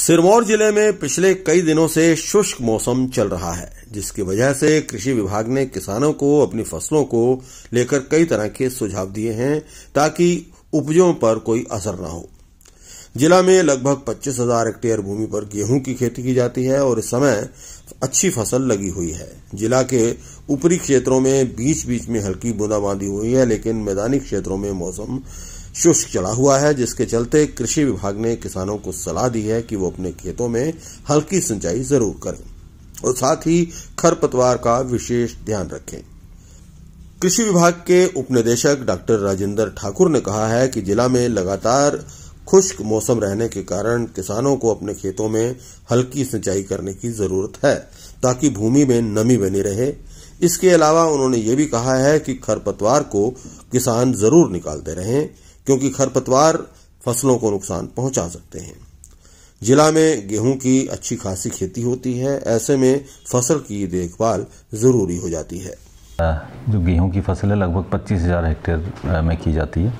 सिरमौर जिले में पिछले कई दिनों से शुष्क मौसम चल रहा है जिसकी वजह से कृषि विभाग ने किसानों को अपनी फसलों को लेकर कई तरह के सुझाव दिए हैं ताकि उपजों पर कोई असर न हो जिला में लगभग पच्चीस हजार हेक्टेयर भूमि पर गेहूं की खेती की जाती है और इस समय अच्छी फसल लगी हुई है जिला के ऊपरी क्षेत्रों में बीच बीच में हल्की बूंदाबांदी हुई है लेकिन मैदानी क्षेत्रों में मौसम शुष्क चढ़ा हुआ है जिसके चलते कृषि विभाग ने किसानों को सलाह दी है कि वो अपने खेतों में हल्की सिंचाई जरूर करें और साथ ही खरपतवार का विशेष ध्यान रखें कृषि विभाग के उपनिदेशक डॉक्टर राजेंद्र ठाकुर ने कहा है कि जिला में लगातार खुश्क मौसम रहने के कारण किसानों को अपने खेतों में हल्की सिंचाई करने की जरूरत है ताकि भूमि में नमी बनी रहे इसके अलावा उन्होंने ये भी कहा है कि खरपतवार को किसान जरूर निकालते रहें क्योंकि खरपतवार फसलों को नुकसान पहुंचा सकते हैं जिला में गेहूं की अच्छी खासी खेती होती है ऐसे में फसल की देखभाल जरूरी हो जाती है जो गेहूं की फसल है लगभग पच्चीस हजार हेक्टेयर में की जाती है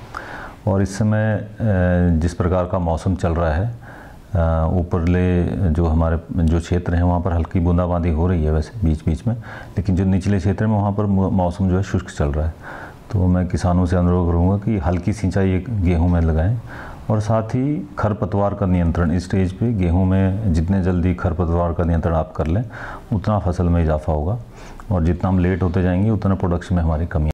और इस समय जिस प्रकार का मौसम चल रहा है ऊपरले जो हमारे जो क्षेत्र हैं वहाँ पर हल्की बूंदाबांदी हो रही है वैसे बीच बीच में लेकिन जो निचले क्षेत्र में वहाँ पर मौसम जो है शुष्क चल रहा है तो मैं किसानों से अनुरोध करूँगा कि हल्की सिंचाई गेहूँ में लगाएं और साथ ही खरपतवार का नियंत्रण इस स्टेज पे गेहूं में जितने जल्दी खरपतवार का नियंत्रण आप कर लें उतना फसल में इजाफा होगा और जितना हम लेट होते जाएंगे उतना प्रोडक्शन में हमारी कमी